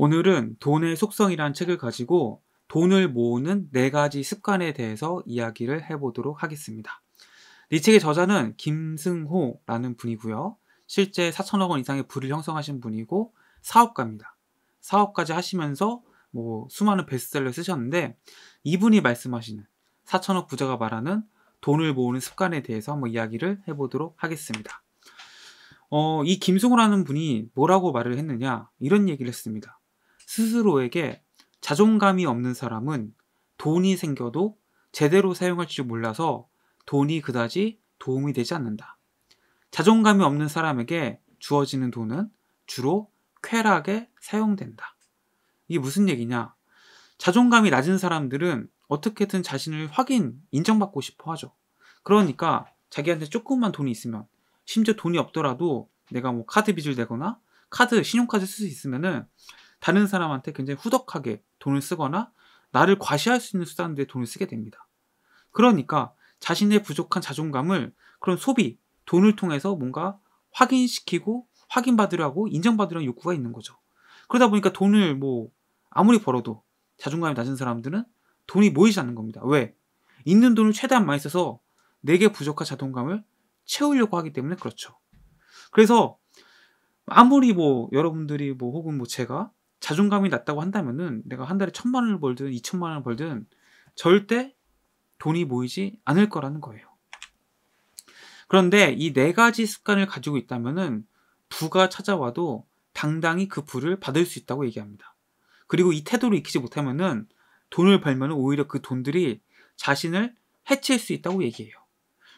오늘은 돈의 속성이란 책을 가지고 돈을 모으는 네 가지 습관에 대해서 이야기를 해보도록 하겠습니다. 이 책의 저자는 김승호라는 분이고요. 실제 4천억 원 이상의 부를 형성하신 분이고 사업가입니다. 사업까지 하시면서 뭐 수많은 베스트셀러 쓰셨는데 이분이 말씀하시는 4천억 부자가 말하는 돈을 모으는 습관에 대해서 한번 이야기를 해보도록 하겠습니다. 어, 이 김승호라는 분이 뭐라고 말을 했느냐 이런 얘기를 했습니다. 스스로에게 자존감이 없는 사람은 돈이 생겨도 제대로 사용할 줄 몰라서 돈이 그다지 도움이 되지 않는다. 자존감이 없는 사람에게 주어지는 돈은 주로 쾌락에 사용된다. 이게 무슨 얘기냐? 자존감이 낮은 사람들은 어떻게든 자신을 확인, 인정받고 싶어 하죠. 그러니까 자기한테 조금만 돈이 있으면, 심지어 돈이 없더라도 내가 뭐 카드 빚을 내거나 카드, 신용카드 쓸 수 있으면은 다른 사람한테 굉장히 후덕하게 돈을 쓰거나 나를 과시할 수 있는 수단들에 돈을 쓰게 됩니다. 그러니까 자신의 부족한 자존감을 그런 소비, 돈을 통해서 뭔가 확인시키고 확인받으려고 인정받으려는 욕구가 있는 거죠. 그러다 보니까 돈을 뭐 아무리 벌어도 자존감이 낮은 사람들은 돈이 모이지 않는 겁니다. 왜? 있는 돈을 최대한 많이 써서 내게 부족한 자존감을 채우려고 하기 때문에 그렇죠. 그래서 아무리 뭐 여러분들이 뭐 혹은 뭐 제가 자존감이 낮다고 한다면은 내가 한 달에 천만 원을 벌든 이천만 원을 벌든 절대 돈이 모이지 않을 거라는 거예요. 그런데 이 네 가지 습관을 가지고 있다면은 부가 찾아와도 당당히 그 부를 받을 수 있다고 얘기합니다. 그리고 이 태도를 익히지 못하면은 돈을 벌면 오히려 그 돈들이 자신을 해칠 수 있다고 얘기해요.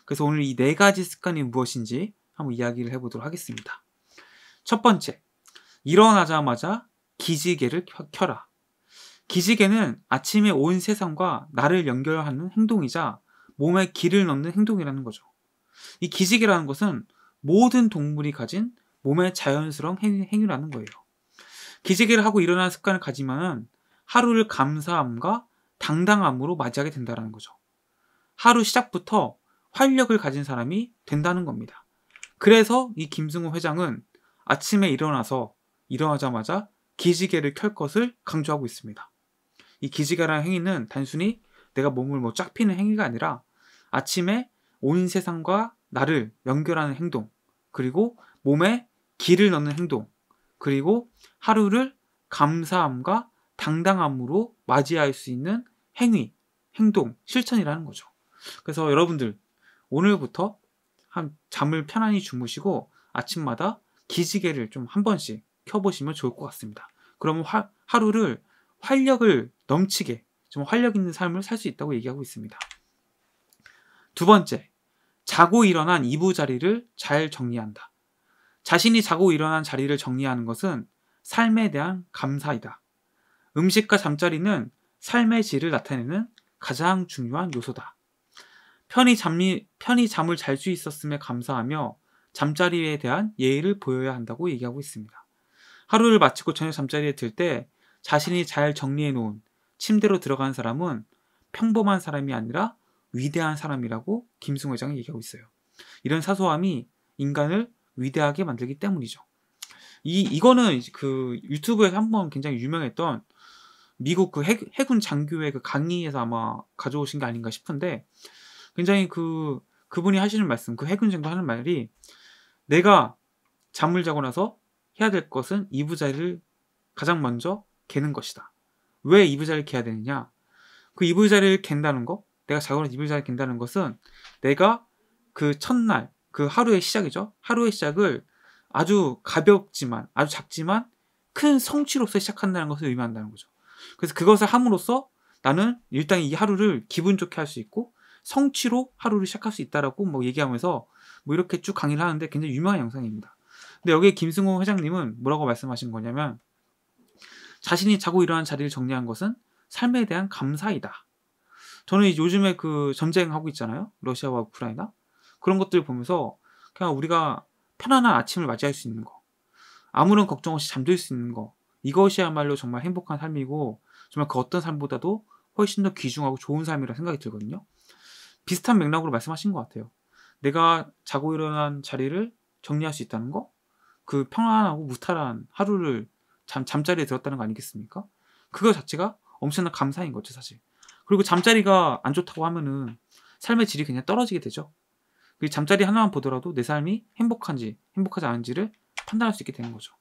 그래서 오늘 이 네 가지 습관이 무엇인지 한번 이야기를 해보도록 하겠습니다. 첫 번째, 일어나자마자 기지개를 켜라. 기지개는 아침에 온 세상과 나를 연결하는 행동이자 몸에 기를 넣는 행동이라는 거죠. 이 기지개라는 것은 모든 동물이 가진 몸의 자연스러운 행위라는 거예요. 기지개를 하고 일어나는 습관을 가지면 하루를 감사함과 당당함으로 맞이하게 된다는 거죠. 하루 시작부터 활력을 가진 사람이 된다는 겁니다. 그래서 이김승우 회장은 아침에 일어나서 일어나자마자 기지개를 켤 것을 강조하고 있습니다. 이 기지개라는 행위는 단순히 내가 몸을 뭐쫙 피는 행위가 아니라 아침에 온 세상과 나를 연결하는 행동, 그리고 몸에 기를 넣는 행동, 그리고 하루를 감사함과 당당함으로 맞이할 수 있는 행위, 행동, 실천이라는 거죠. 그래서 여러분들, 오늘부터 한 잠을 편안히 주무시고 아침마다 기지개를 좀 한 번씩 켜보시면 좋을 것 같습니다. 그러면 화, 하루를 활력을 넘치게 좀 활력 있는 삶을 살 수 있다고 얘기하고 있습니다. 두 번째, 자고 일어난 이부 자리를 잘 정리한다. 자신이 자고 일어난 자리를 정리하는 것은 삶에 대한 감사이다. 음식과 잠자리는 삶의 질을 나타내는 가장 중요한 요소다. 편히, 잠이, 편히 잠을 잘 수 있었음에 감사하며 잠자리에 대한 예의를 보여야 한다고 얘기하고 있습니다. 하루를 마치고 저녁 잠자리에 들 때 자신이 잘 정리해 놓은 침대로 들어간 사람은 평범한 사람이 아니라 위대한 사람이라고 김승호 회장이 얘기하고 있어요. 이런 사소함이 인간을 위대하게 만들기 때문이죠. 이 이거는 그 유튜브에서 한 번 굉장히 유명했던 미국 그 해, 군 장교의 그 강의에서 아마 가져오신 게 아닌가 싶은데 굉장히 그 그분이 하시는 말씀 그 해군 장교 하는 말이 내가 잠을 자고 나서 해야 될 것은 이부자리를 가장 먼저 개는 것이다. 왜 이부자리를 개야 되느냐? 그 이부자리를 갠다는 것, 내가 자고는 이부자리를 갠다는 것은 내가 그 첫날, 그 하루의 시작이죠. 하루의 시작을 아주 가볍지만, 아주 작지만 큰 성취로서 시작한다는 것을 의미한다는 거죠. 그래서 그것을 함으로써 나는 일단 이 하루를 기분 좋게 할 수 있고 성취로 하루를 시작할 수 있다라고 뭐 얘기하면서 뭐 이렇게 쭉 강의를 하는데 굉장히 유명한 영상입니다. 근데 여기 에 김승호 회장님은 뭐라고 말씀하신 거냐면 자신이 자고 일어난 자리를 정리한 것은 삶에 대한 감사이다. 저는 요즘에 그 전쟁하고 있잖아요. 러시아와 우크라이나. 그런 것들 을 보면서 그냥 우리가 편안한 아침을 맞이할 수 있는 거. 아무런 걱정 없이 잠들 수 있는 거. 이것이야말로 정말 행복한 삶이고 정말 그 어떤 삶보다도 훨씬 더 귀중하고 좋은 삶이라 생각이 들거든요. 비슷한 맥락으로 말씀하신 것 같아요. 내가 자고 일어난 자리를 정리할 수 있다는 거, 그 평안하고 무탈한 하루를 잠, 잠자리에 들었다는 거 아니겠습니까? 그거 자체가 엄청난 감사인 거죠, 사실. 그리고 잠자리가 안 좋다고 하면은 삶의 질이 그냥 떨어지게 되죠. 그 잠자리 하나만 보더라도 내 삶이 행복한지 행복하지 않은지를 판단할 수 있게 되는 거죠.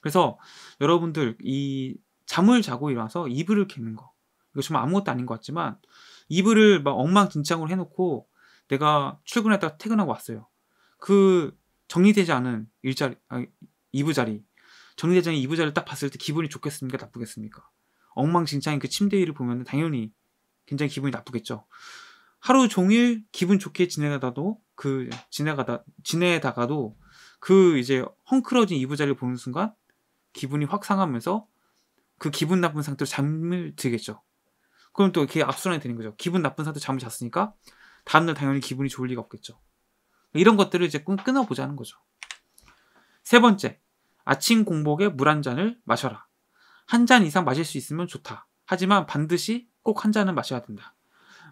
그래서 여러분들 이 잠을 자고 일어나서 이불을 캐는 거 이거 정말 아무것도 아닌 것 같지만 이불을 막 엉망진창으로 해놓고 내가 출근했다가 퇴근하고 왔어요. 그 정리되지 않은 일자리, 아, 이부 자리, 정리되지 않은 2부 자리를 딱 봤을 때 기분이 좋겠습니까? 나쁘겠습니까? 엉망진창인 그 침대 위를 보면 당연히 굉장히 기분이 나쁘겠죠. 하루 종일 기분 좋게 지내다도 그 지내가다 지내다가도 그 이제 헝클어진 이부 자리를 보는 순간 기분이 확 상하면서 그 기분 나쁜 상태로 잠을 들겠죠. 그럼 또 이렇게 압수환이 되는 거죠. 기분 나쁜 상태로 잠을 잤으니까 다음날 당연히 기분이 좋을 리가 없겠죠. 이런 것들을 이제 끊어보자는 거죠. 세 번째, 아침 공복에 물 한 잔을 마셔라. 한 잔 이상 마실 수 있으면 좋다. 하지만 반드시 꼭 한 잔은 마셔야 된다.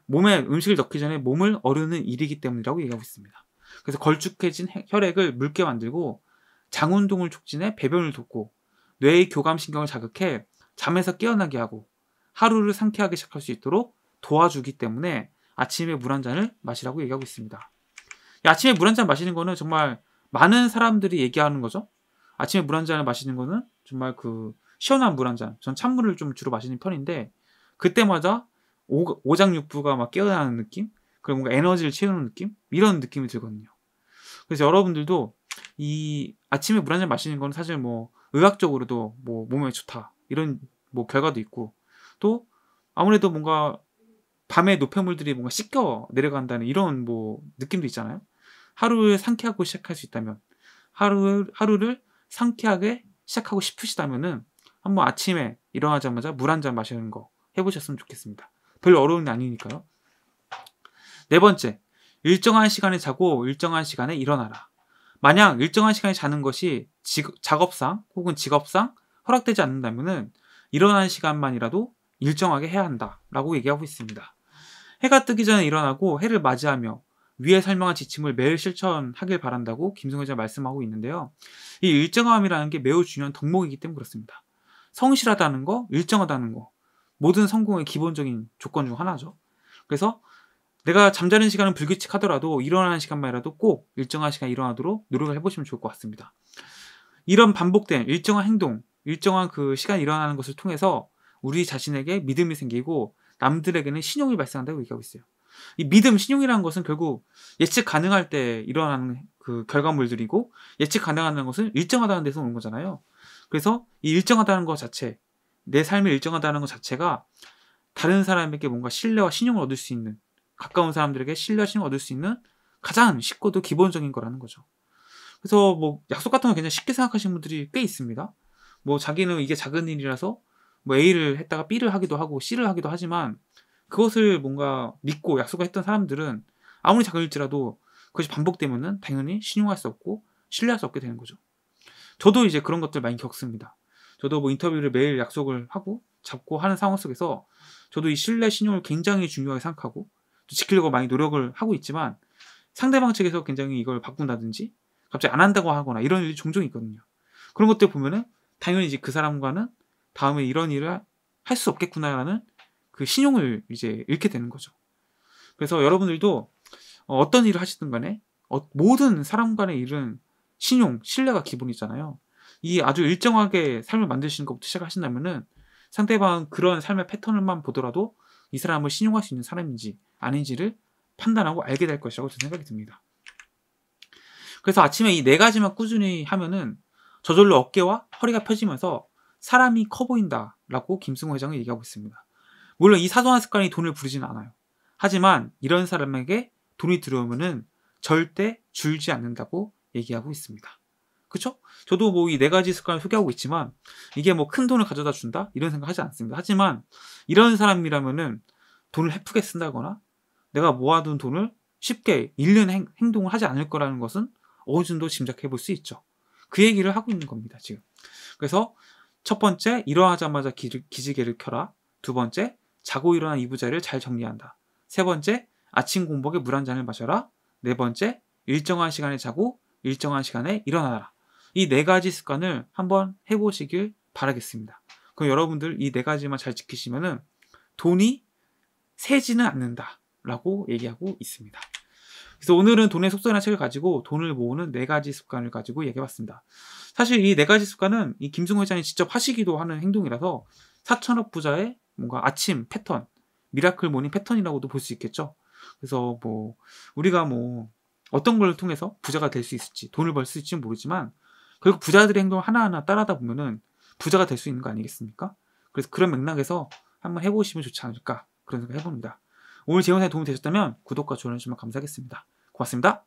몸에 음식을 넣기 전에 몸을 어르는 일이기 때문이라고 얘기하고 있습니다. 그래서 걸쭉해진 혈액을 묽게 만들고 장 운동을 촉진해 배변을 돕고 뇌의 교감신경을 자극해 잠에서 깨어나게 하고 하루를 상쾌하게 시작할 수 있도록 도와주기 때문에 아침에 물 한 잔을 마시라고 얘기하고 있습니다. 아침에 물 한 잔 마시는 거는 정말 많은 사람들이 얘기하는 거죠. 아침에 물 한 잔을 마시는 거는 정말 그 시원한 물 한 잔. 전 찬물을 좀 주로 마시는 편인데 그때마다 오, 오장육부가 막 깨어나는 느낌? 그리고 뭔가 에너지를 채우는 느낌? 이런 느낌이 들거든요. 그래서 여러분들도 이 아침에 물 한 잔 마시는 건 사실 뭐 의학적으로도 뭐 몸에 좋다. 이런 뭐 결과도 있고 또 아무래도 뭔가 밤에 노폐물들이 뭔가 씻겨 내려간다는 이런 뭐 느낌도 있잖아요. 하루를 상쾌하고 시작할 수 있다면 하루, 하루를 상쾌하게 시작하고 싶으시다면은 한번 아침에 일어나자마자 물 한 잔 마시는 거 해보셨으면 좋겠습니다. 별로 어려운 게 아니니까요. 네 번째, 일정한 시간에 자고 일정한 시간에 일어나라. 만약 일정한 시간에 자는 것이 직 작업상 혹은 직업상 허락되지 않는다면은 일어나는 시간만이라도 일정하게 해야 한다라고 얘기하고 있습니다. 해가 뜨기 전에 일어나고 해를 맞이하며 위에 설명한 지침을 매일 실천하길 바란다고 김승호 기자 말씀하고 있는데요. 이 일정함이라는 게 매우 중요한 덕목이기 때문에 그렇습니다. 성실하다는 거, 일정하다는 거, 모든 성공의 기본적인 조건 중 하나죠. 그래서 내가 잠자는 시간은 불규칙하더라도 일어나는 시간만이라도 꼭 일정한 시간 일어나도록 노력을 해보시면 좋을 것 같습니다. 이런 반복된 일정한 행동, 일정한 그 시간 일어나는 것을 통해서 우리 자신에게 믿음이 생기고 남들에게는 신용이 발생한다고 얘기하고 있어요. 이 믿음, 신용이라는 것은 결국 예측 가능할 때 일어나는 그 결과물들이고 예측 가능하다는 것은 일정하다는 데서 오는 거잖아요. 그래서 이 일정하다는 것 자체, 내 삶이 일정하다는 것 자체가 다른 사람에게 뭔가 신뢰와 신용을 얻을 수 있는 가까운 사람들에게 신뢰와 신용을 얻을 수 있는 가장 쉽고도 기본적인 거라는 거죠. 그래서 뭐 약속 같은 거 굉장히 쉽게 생각하시는 분들이 꽤 있습니다. 뭐 자기는 이게 작은 일이라서 뭐 A를 했다가 B를 하기도 하고 C를 하기도 하지만 그것을 뭔가 믿고 약속했던 사람들은 아무리 작을지라도 그것이 반복되면은 당연히 신용할 수 없고 신뢰할 수 없게 되는 거죠. 저도 이제 그런 것들 많이 겪습니다. 저도 뭐 인터뷰를 매일 약속을 하고 잡고 하는 상황 속에서 저도 이 신뢰 신용을 굉장히 중요하게 생각하고 지키려고 많이 노력을 하고 있지만 상대방 측에서 굉장히 이걸 바꾼다든지 갑자기 안 한다고 하거나 이런 일이 종종 있거든요. 그런 것들 보면은 당연히 이제 그 사람과는 다음에 이런 일을 할 수 없겠구나라는 그 신용을 이제 잃게 되는 거죠. 그래서 여러분들도 어, 어떤 일을 하시든 간에 어, 모든 사람 간의 일은 신용, 신뢰가 기본이잖아요. 이 아주 일정하게 삶을 만드시는 것부터 시작하신다면은 상대방 그런 삶의 패턴을만 보더라도 이 사람을 신용할 수 있는 사람인지 아닌지를 판단하고 알게 될 것이라고 저는 생각이 듭니다. 그래서 아침에 이 네 가지만 꾸준히 하면은 저절로 어깨와 허리가 펴지면서 사람이 커 보인다라고 김승호 회장은 얘기하고 있습니다. 물론 이 사소한 습관이 돈을 부르진 않아요. 하지만 이런 사람에게 돈이 들어오면은 절대 줄지 않는다고 얘기하고 있습니다. 그쵸? 저도 뭐 이 네 가지 습관을 소개하고 있지만 이게 뭐 큰 돈을 가져다 준다 이런 생각 하지 않습니다. 하지만 이런 사람이라면은 돈을 헤프게 쓴다거나 내가 모아둔 돈을 쉽게 잃는 행, 행동을 하지 않을 거라는 것은 어느 정도 짐작해 볼 수 있죠. 그 얘기를 하고 있는 겁니다, 지금. 그래서 첫 번째, 일어나자마자 기, 기지개를 켜라. 두 번째, 자고 일어난 이부자리를 잘 정리한다. 세 번째, 아침 공복에 물 한 잔을 마셔라. 네 번째, 일정한 시간에 자고 일정한 시간에 일어나라. 이 네 가지 습관을 한번 해보시길 바라겠습니다. 그럼 여러분들 이 네 가지만 잘 지키시면은 돈이 새지는 않는다라고 얘기하고 있습니다. 그래서 오늘은 돈의 속성이라는 책을 가지고 돈을 모으는 네 가지 습관을 가지고 얘기해봤습니다. 사실 이 네 가지 습관은 이 김승호 회장이 직접 하시기도 하는 행동이라서 4천억 부자의 뭔가 아침 패턴, 미라클 모닝 패턴이라고도 볼 수 있겠죠. 그래서 뭐 우리가 뭐 어떤 걸 통해서 부자가 될 수 있을지 돈을 벌 수 있을지는 모르지만 결국 부자들의 행동 하나하나 따라하다 보면은 부자가 될 수 있는 거 아니겠습니까? 그래서 그런 맥락에서 한번 해보시면 좋지 않을까 그런 생각 해봅니다. 오늘 제 영상이 도움이 되셨다면 구독과 좋아요 해주시면 감사하겠습니다. 고맙습니다.